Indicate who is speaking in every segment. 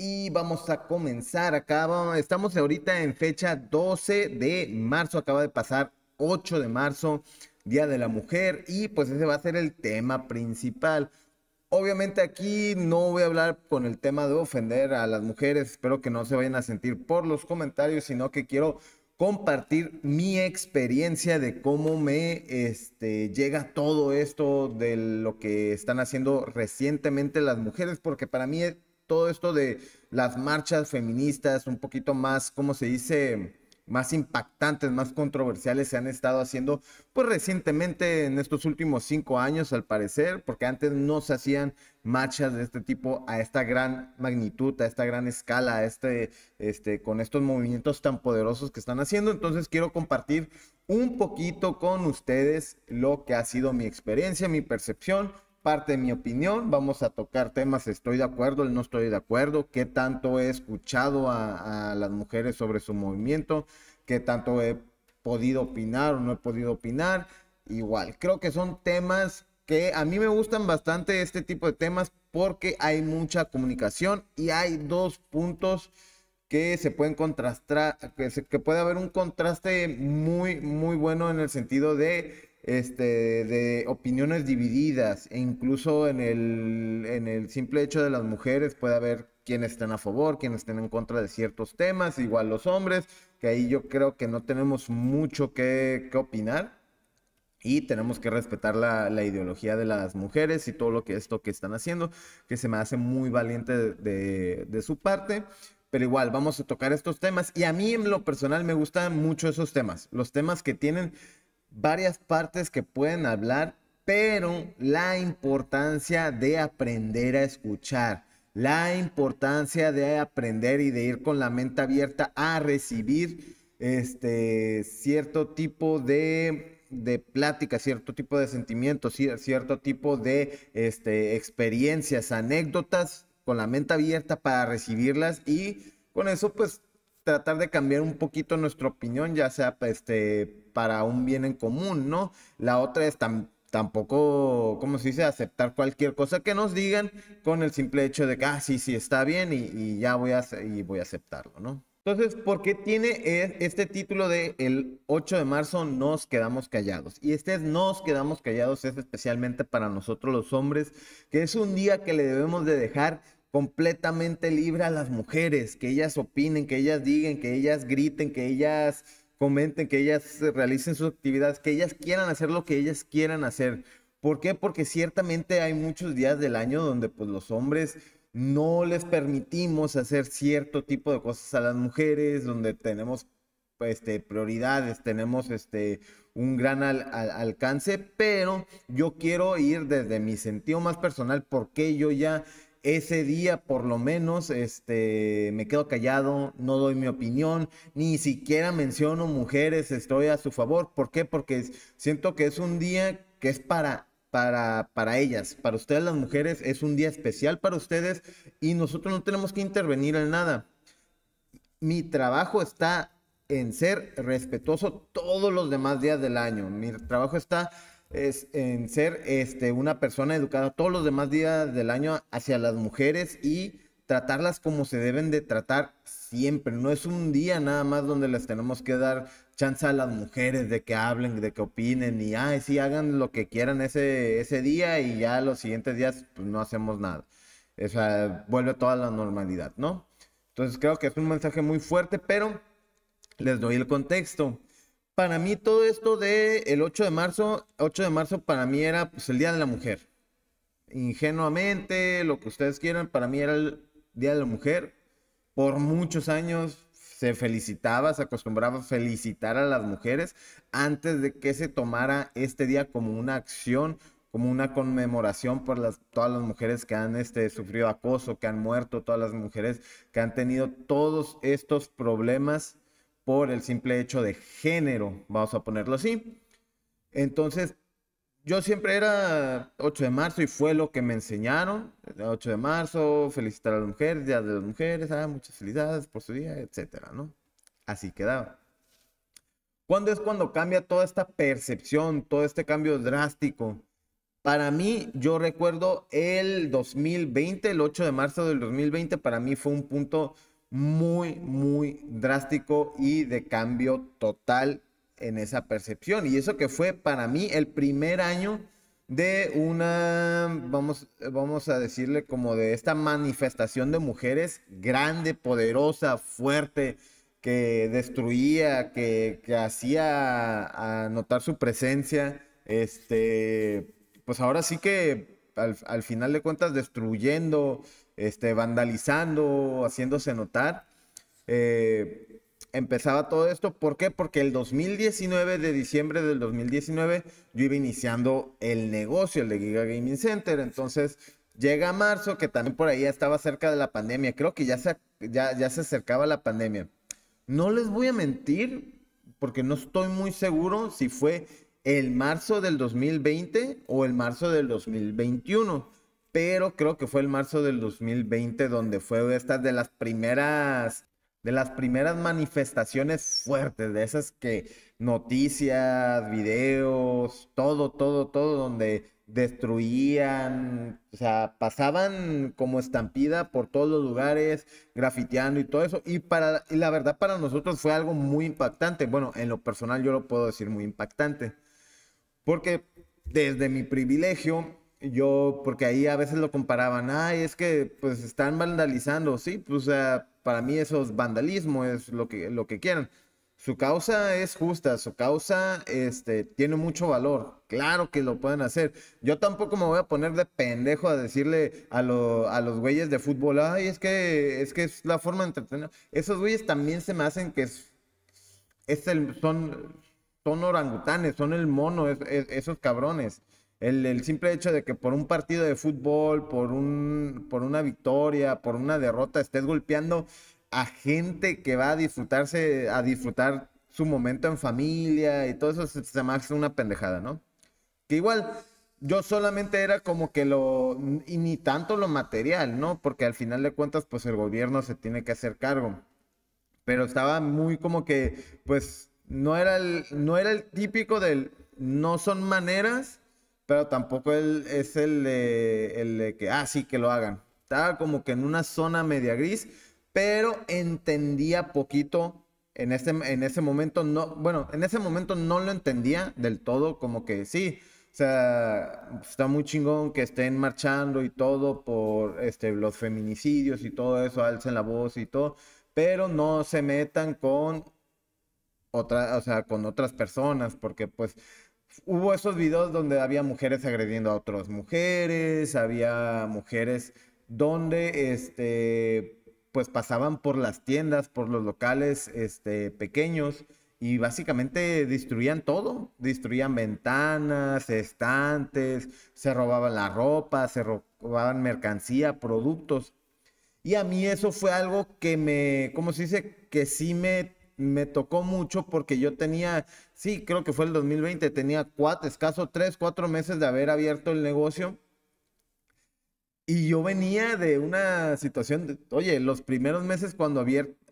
Speaker 1: Y vamos a comenzar acá. Estamos ahorita en fecha 12 de marzo. Acaba de pasar 8 de marzo, Día de la Mujer. Y pues ese va a ser el tema principal. Obviamente aquí no voy a hablar con el tema de ofender a las mujeres. Espero que no se vayan a sentir por los comentarios, sino que quiero compartir mi experiencia de cómo me este, llega todo esto de lo que están haciendo recientemente las mujeres, porque para mí todo esto de las marchas feministas un poquito más, ¿cómo se dice? más impactantes, más controversiales se han estado haciendo, pues recientemente en estos últimos cinco años al parecer, porque antes no se hacían marchas de este tipo a esta gran magnitud, a esta gran escala, este, este, con estos movimientos tan poderosos que están haciendo. Entonces quiero compartir un poquito con ustedes lo que ha sido mi experiencia, mi percepción parte de mi opinión, vamos a tocar temas, estoy de acuerdo, no estoy de acuerdo, qué tanto he escuchado a, las mujeres sobre su movimiento, qué tanto he podido opinar o no he podido opinar, igual, creo que son temas que a mí me gustan bastante este tipo de temas porque hay mucha comunicación y hay dos puntos que se pueden contrastar, que puede haber un contraste muy, muy bueno en el sentido de este, de opiniones divididas e incluso en el, en el simple hecho de las mujeres puede haber quienes estén a favor, quienes estén en contra de ciertos temas, igual los hombres, que ahí yo creo que no tenemos mucho que, que opinar y tenemos que respetar la, la, ideología de las mujeres y todo lo que esto que están haciendo, que se me hace muy valiente de, de su parte pero igual vamos a tocar estos temas y a mí en lo personal me gustan mucho esos temas, los temas que tienen varias partes que pueden hablar, pero la importancia de aprender a escuchar, la importancia de aprender y de ir con la mente abierta a recibir este cierto tipo de, de plática, cierto tipo de sentimientos, cierto tipo de este, experiencias, anécdotas, con la mente abierta para recibirlas y con eso pues tratar de cambiar un poquito nuestra opinión, ya sea pues, este, para un bien en común, ¿no? La otra es tampoco, ¿cómo se dice?, aceptar cualquier cosa que nos digan con el simple hecho de que, ah, sí, sí, está bien y, ya voy a, y voy a aceptarlo, ¿no? Entonces, ¿por qué tiene e-, este título de el 8 de marzo nos quedamos callados? Y este nos quedamos callados es especialmente para nosotros los hombres, que es un día que le debemos de dejar completamente libre a las mujeres, que ellas opinen, que ellas digan, que ellas griten, que ellas comenten, que ellas realicen sus actividades, que ellas quieran hacer lo que ellas quieran hacer. ¿Por qué? Porque ciertamente hay muchos días del año donde pues los hombres no les permitimos hacer cierto tipo de cosas a las mujeres, donde tenemos este, prioridades, tenemos este, un gran alcance, pero yo quiero ir desde mi sentido más personal, porque yo ya ese día, por lo menos, este, me quedo callado, no doy mi opinión, ni siquiera menciono mujeres, estoy a su favor. ¿Por qué? Porque siento que es un día que es para para, para, ellas, para ustedes las mujeres, es un día especial para ustedes y nosotros no tenemos que intervenir en nada. Mi trabajo está en ser respetuoso todos los demás días del año. Mi trabajo está es en ser este, una persona educada todos los demás días del año hacia las mujeres y tratarlas como se deben de tratar siempre. No es un día nada más donde les tenemos que dar chance a las mujeres de que hablen, de que opinen y, ay, sí, hagan lo que quieran ese, día y ya los siguientes días pues, no hacemos nada. O sea, vuelve toda la normalidad, ¿no? Entonces creo que es un mensaje muy fuerte, pero les doy el contexto para mí todo esto de el 8 de marzo, 8 de marzo para mí era pues, el Día de la Mujer. Ingenuamente, lo que ustedes quieran, para mí era el Día de la Mujer. Por muchos años se felicitaba, se acostumbraba a felicitar a las mujeres antes de que se tomara este día como una acción, como una conmemoración por las, todas las mujeres que han este, sufrido acoso, que han muerto, todas las mujeres que han tenido todos estos problemas por el simple hecho de género, vamos a ponerlo así. Entonces, yo siempre era 8 de marzo y fue lo que me enseñaron. 8 de marzo, felicitar a las mujeres, Día de las Mujeres, ah, muchas felicidades por su día, etc. ¿no? Así quedaba. ¿Cuándo es cuando cambia toda esta percepción, todo este cambio drástico? Para mí, yo recuerdo el 2020, el 8 de marzo del 2020, para mí fue un punto muy, muy drástico y de cambio total en esa percepción. Y eso que fue para mí el primer año de una, vamos, vamos a decirle como de esta manifestación de mujeres grande, poderosa, fuerte, que destruía, que, hacía notar su presencia. Este, pues ahora sí que al, al final de cuentas destruyendo, este, vandalizando, haciéndose notar. Eh, empezaba todo esto, ¿por qué? Porque el 2019, de diciembre del 2019, yo iba iniciando el negocio, el de Giga Gaming Center, entonces llega marzo, que también por ahí ya estaba cerca de la pandemia, creo que ya se, ya, ya se acercaba la pandemia. No les voy a mentir, porque no estoy muy seguro si fue el marzo del 2020 o el marzo del 2021 pero creo que fue el marzo del 2020 donde fue estas de las primeras de las primeras manifestaciones fuertes, de esas que noticias, videos, todo, todo, todo, donde destruían, o sea, pasaban como estampida por todos los lugares, grafiteando y todo eso. Y para, y la verdad para nosotros fue algo muy impactante. Bueno, en lo personal yo lo puedo decir muy impactante. Porque desde mi privilegio, yo, porque ahí a veces lo comparaban, ay, es que pues están vandalizando, sí, pues para mí esos vandalismo, es lo que, lo que quieran. Su causa es justa, su causa este, tiene mucho valor, claro que lo pueden hacer. Yo tampoco me voy a poner de pendejo a decirle a, los güeyes de fútbol, ay, es que es, que es la forma de entretener. Esos güeyes también se me hacen que es, es son, son orangutanes, son el mono, esos cabrones. El, simple hecho de que por un partido de fútbol, por, un, por una victoria, por una derrota, estés golpeando a gente que va a disfrutarse, a disfrutar su momento en familia y todo eso se, te una pendejada, ¿no? Que igual yo solamente era como que lo, y ni tanto lo material, ¿no? Porque al final de cuentas, pues el gobierno se tiene que hacer cargo. Pero estaba muy como que, pues, no era el, no era el típico del, no son maneras pero tampoco él es el el que, ah, sí, que lo hagan. Estaba como que en una zona media gris, pero entendía poquito en ese, en ese momento, no, bueno, en ese momento no lo entendía del todo, como que sí, o sea, está muy chingón que estén marchando y todo por este, los feminicidios y todo eso, alcen la voz y todo, pero no se metan con otra, o sea, con otras personas, porque pues hubo esos videos donde había mujeres agrediendo a otras mujeres, había mujeres donde este pues pasaban por las tiendas, por los locales este pequeños y básicamente destruían todo, destruían ventanas, estantes, se robaban la ropa, se robaban mercancía, productos. Y a mí eso fue algo que me, ¿cómo se dice? Que sí me me tocó mucho porque yo tenía, sí, creo que fue el 2020, tenía cuatro, escaso tres, cuatro meses de haber abierto el negocio. Y yo venía de una situación, oye, los primeros meses cuando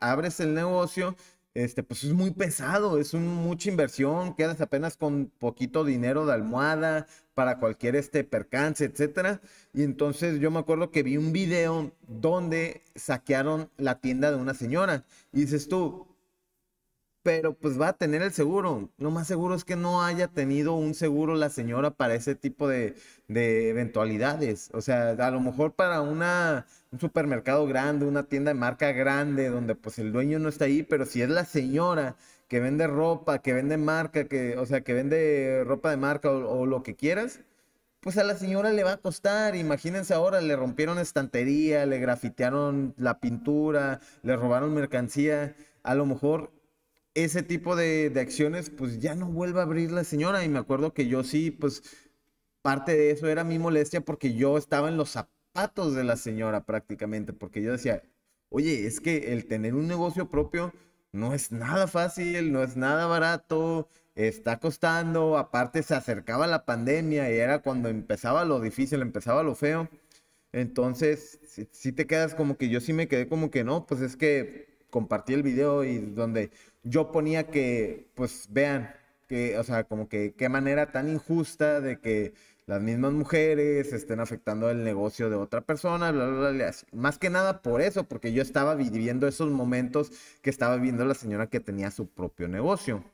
Speaker 1: abres el negocio, este, pues es muy pesado, es un, mucha inversión, quedas apenas con poquito dinero de almohada para cualquier este percance, etcétera. Y entonces yo me acuerdo que vi un video donde saquearon la tienda de una señora. Y dices tú, pero pues va a tener el seguro. Lo más seguro es que no haya tenido un seguro la señora para ese tipo de, eventualidades. O sea, a lo mejor para una, un supermercado grande, una tienda de marca grande, donde pues el dueño no está ahí, pero si es la señora que vende ropa, que vende marca, que, o sea, que vende ropa de marca o, o lo que quieras, pues a la señora le va a costar. Imagínense ahora, le rompieron estantería, le grafitearon la pintura, le robaron mercancía. A lo mejor ese tipo de, acciones, pues ya no vuelva a abrir la señora. Y me acuerdo que yo sí, pues parte de eso era mi molestia porque yo estaba en los zapatos de la señora prácticamente, porque yo decía, oye, es que el tener un negocio propio no es nada fácil, no es nada barato, está costando, aparte se acercaba la pandemia y era cuando empezaba lo difícil, empezaba lo feo. Entonces, si te quedas como que yo sí me quedé como que no, pues es que compartí el video y donde yo ponía que, pues vean, que, o sea, como que qué manera tan injusta de que las mismas mujeres estén afectando el negocio de otra persona, bla, bla, bla, Más que nada por eso, porque yo estaba viviendo esos momentos que estaba viviendo la señora que tenía su propio negocio.